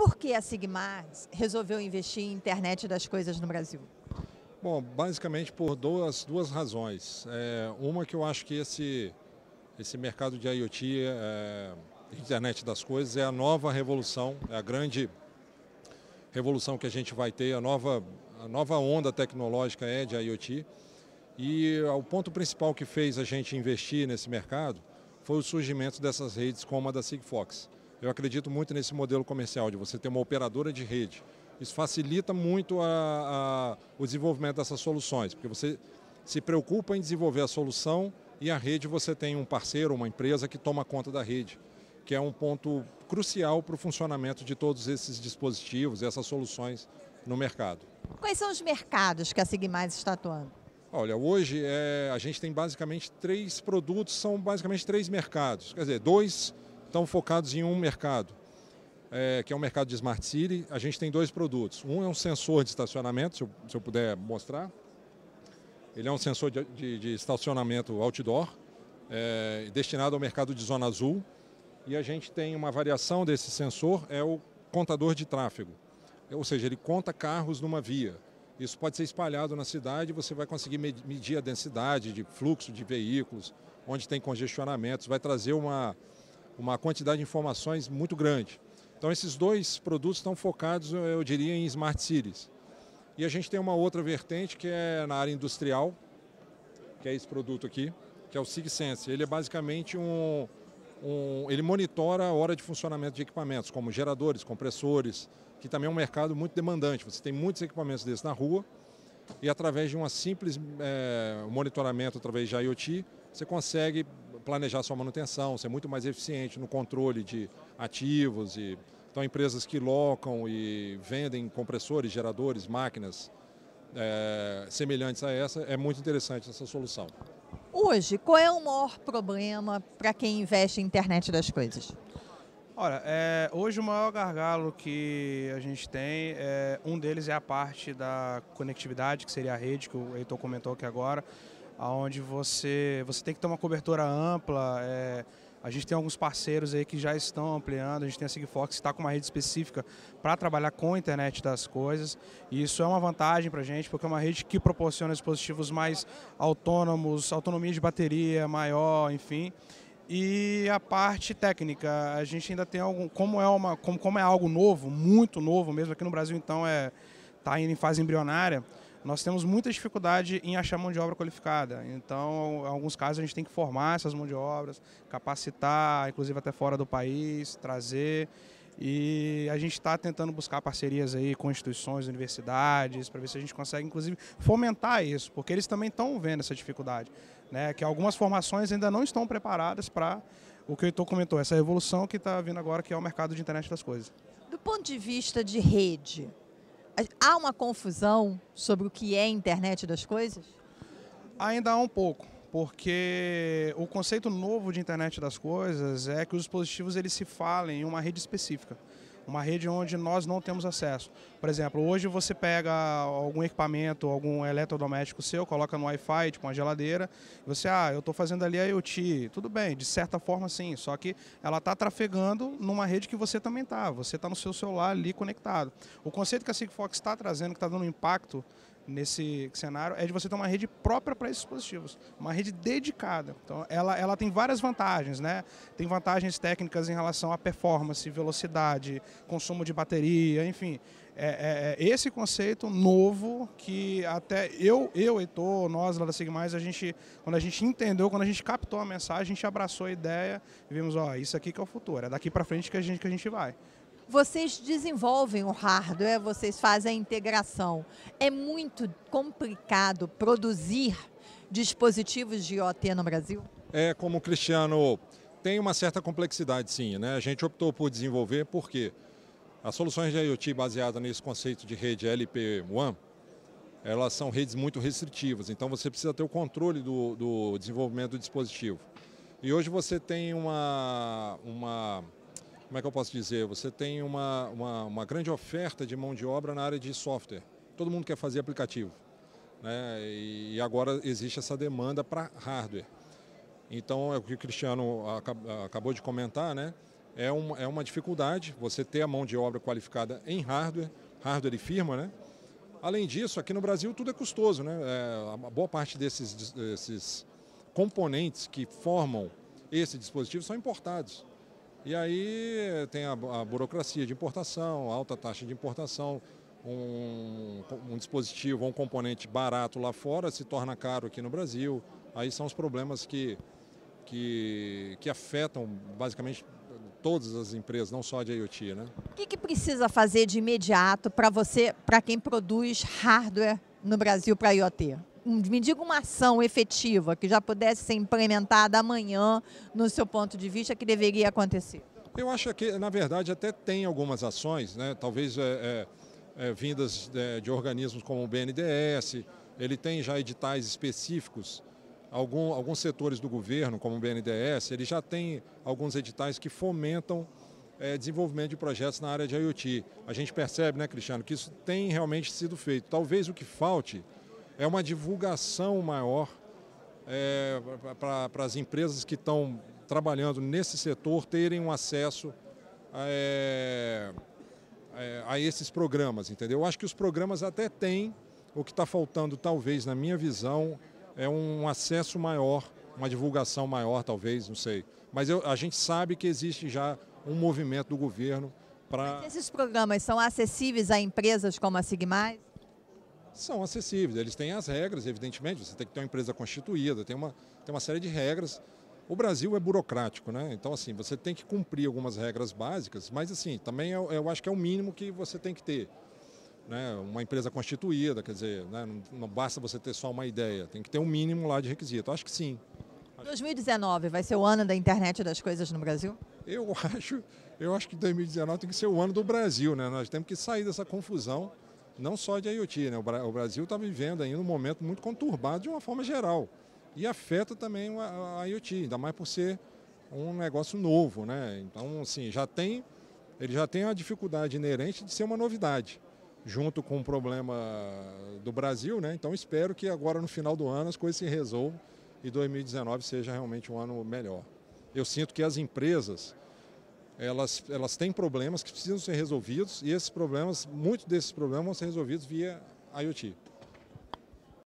por que a Sigmar resolveu investir em internet das coisas no Brasil? Bom, basicamente por duas, duas razões. É, uma que eu acho que esse, esse mercado de IoT, é, internet das coisas, é a nova revolução, é a grande revolução que a gente vai ter, a nova, a nova onda tecnológica é de IoT. E o ponto principal que fez a gente investir nesse mercado foi o surgimento dessas redes como a da Sigfox. Eu acredito muito nesse modelo comercial, de você ter uma operadora de rede. Isso facilita muito a, a, o desenvolvimento dessas soluções, porque você se preocupa em desenvolver a solução e a rede você tem um parceiro, uma empresa que toma conta da rede, que é um ponto crucial para o funcionamento de todos esses dispositivos e essas soluções no mercado. Quais são os mercados que a Sigmais está atuando? Olha, hoje é, a gente tem basicamente três produtos, são basicamente três mercados. Quer dizer, dois estão focados em um mercado, é, que é o um mercado de Smart City. A gente tem dois produtos. Um é um sensor de estacionamento, se eu, se eu puder mostrar. Ele é um sensor de, de, de estacionamento outdoor, é, destinado ao mercado de zona azul. E a gente tem uma variação desse sensor, é o contador de tráfego. Ou seja, ele conta carros numa via. Isso pode ser espalhado na cidade, você vai conseguir medir a densidade de fluxo de veículos, onde tem congestionamentos, vai trazer uma, uma quantidade de informações muito grande. Então, esses dois produtos estão focados, eu diria, em smart cities. E a gente tem uma outra vertente que é na área industrial, que é esse produto aqui, que é o SigSense. Ele é basicamente um, um, ele monitora a hora de funcionamento de equipamentos, como geradores, compressores, que também é um mercado muito demandante. Você tem muitos equipamentos desses na rua e através de um simples é, monitoramento através de IoT, você consegue planejar sua manutenção, ser muito mais eficiente no controle de ativos. E, então, empresas que locam e vendem compressores, geradores, máquinas é, semelhantes a essa, é muito interessante essa solução. Hoje, qual é o maior problema para quem investe em internet das coisas? Olha, é, hoje o maior gargalo que a gente tem, é, um deles é a parte da conectividade, que seria a rede, que o Heitor comentou aqui agora aonde você, você tem que ter uma cobertura ampla. É, a gente tem alguns parceiros aí que já estão ampliando, a gente tem a Sigfox que está com uma rede específica para trabalhar com a internet das coisas. E isso é uma vantagem para a gente, porque é uma rede que proporciona dispositivos mais autônomos, autonomia de bateria maior, enfim. E a parte técnica, a gente ainda tem algum. Como é, uma, como, como é algo novo, muito novo mesmo, aqui no Brasil então é está indo em fase embrionária, nós temos muita dificuldade em achar mão de obra qualificada. Então, em alguns casos, a gente tem que formar essas mão de obras, capacitar, inclusive até fora do país, trazer. E a gente está tentando buscar parcerias aí com instituições, universidades, para ver se a gente consegue, inclusive, fomentar isso, porque eles também estão vendo essa dificuldade. Né? Que algumas formações ainda não estão preparadas para o que o Heitor comentou, essa revolução que está vindo agora, que é o mercado de internet das coisas. Do ponto de vista de rede, Há uma confusão sobre o que é internet das coisas? Ainda há um pouco, porque o conceito novo de internet das coisas é que os dispositivos eles se falem em uma rede específica uma rede onde nós não temos acesso. Por exemplo, hoje você pega algum equipamento, algum eletrodoméstico seu, coloca no Wi-Fi, tipo uma geladeira, e você, ah, eu estou fazendo ali a IoT. Tudo bem, de certa forma sim, só que ela está trafegando numa rede que você também está, você está no seu celular ali conectado. O conceito que a Sigfox está trazendo, que está dando um impacto, nesse cenário é de você ter uma rede própria para esses dispositivos, uma rede dedicada. Então, ela, ela tem várias vantagens, né? Tem vantagens técnicas em relação à performance, velocidade, consumo de bateria, enfim. É, é, é esse conceito novo que até eu, eu Heitor, nós lá da Sigmais, a gente, quando a gente entendeu, quando a gente captou a mensagem, a gente abraçou a ideia e vimos, ó, isso aqui que é o futuro, é daqui para frente que a gente, que a gente vai vocês desenvolvem o hardware, vocês fazem a integração. É muito complicado produzir dispositivos de IoT no Brasil? É, como o Cristiano, tem uma certa complexidade sim, né? A gente optou por desenvolver porque as soluções de IoT baseadas nesse conceito de rede LP1, elas são redes muito restritivas, então você precisa ter o controle do, do desenvolvimento do dispositivo. E hoje você tem uma, uma como é que eu posso dizer? Você tem uma, uma, uma grande oferta de mão de obra na área de software. Todo mundo quer fazer aplicativo. Né? E agora existe essa demanda para hardware. Então, é o que o Cristiano acabou de comentar, né? É uma, é uma dificuldade você ter a mão de obra qualificada em hardware, hardware e firma, né? Além disso, aqui no Brasil tudo é custoso, né? É, a boa parte desses, desses componentes que formam esse dispositivo são importados. E aí tem a, a burocracia de importação, alta taxa de importação, um, um, dispositivo, um componente barato lá fora se torna caro aqui no Brasil. Aí são os problemas que, que, que afetam basicamente todas as empresas, não só de IoT. Né? O que, que precisa fazer de imediato para você, para quem produz hardware no Brasil para IoT? me diga uma ação efetiva que já pudesse ser implementada amanhã, no seu ponto de vista, que deveria acontecer. Eu acho que, na verdade, até tem algumas ações, né? talvez é, é, é vindas de, de, organismos como o BNDES, ele tem já editais específicos. Algum, alguns setores do governo, como o BNDES, ele já tem alguns editais que fomentam é, desenvolvimento de projetos na área de IoT. A gente percebe, né, Cristiano, que isso tem realmente sido feito. Talvez o que falte é uma divulgação maior é, para as empresas que estão trabalhando nesse setor terem um acesso é, é, a esses programas, entendeu? Eu acho que os programas até têm, o que está faltando, talvez, na minha visão, é um acesso maior, uma divulgação maior, talvez, não sei. Mas eu, a gente sabe que existe já um movimento do governo para. Esses programas são acessíveis a empresas como a Sigmais? são acessíveis. Eles têm as regras, evidentemente, você tem que ter uma empresa constituída, tem uma, tem uma série de regras. O Brasil é burocrático, né? Então, assim, você tem que cumprir algumas regras básicas, mas, assim, também eu, é eu acho que é o mínimo que você tem que ter. Né? Uma empresa constituída, quer dizer, né? não, não basta você ter só uma ideia, tem que ter um mínimo lá de requisito. Acho que sim. 2019 vai ser o ano da internet das coisas no Brasil? Eu acho, eu acho que 2019 tem que ser o ano do Brasil, né? Nós temos que sair dessa confusão não só de IoT. Né? O Brasil está vivendo ainda um momento muito conturbado de uma forma geral. E afeta também a IoT, ainda mais por ser um negócio novo. Né? Então, assim, já tem, ele já tem a dificuldade inerente de ser uma novidade, junto com o problema do Brasil. Né? Então, espero que agora, no final do ano, as coisas se resolvam e 2019 seja realmente um ano melhor. Eu sinto que as empresas elas, elas têm problemas que precisam ser resolvidos e esses problemas, muitos desses problemas vão ser resolvidos via IoT.